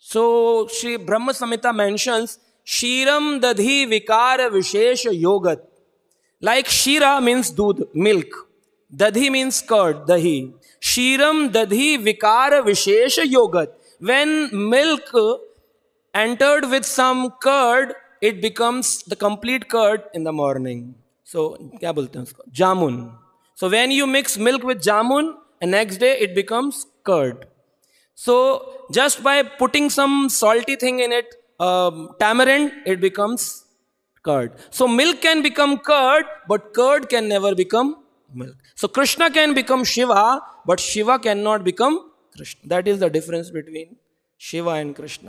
So Sri Brahma Samhita mentions Shiram Dadhi Vikara Vishesh Yogat. Like Shira means dud, milk. Dadhi means curd, dahi. Shiram Dadhi Vikara Vishesh Yogat. When milk entered with some curd, it becomes the complete curd in the morning. So, क्या बोलते हैं उसको जामुन so when you mix milk with jamun next day it becomes so just by putting some salty thing in it, um, tamarind, it becomes curd. So milk can become curd, but curd can never become milk. So Krishna can become Shiva, but Shiva cannot become Krishna. That is the difference between Shiva and Krishna.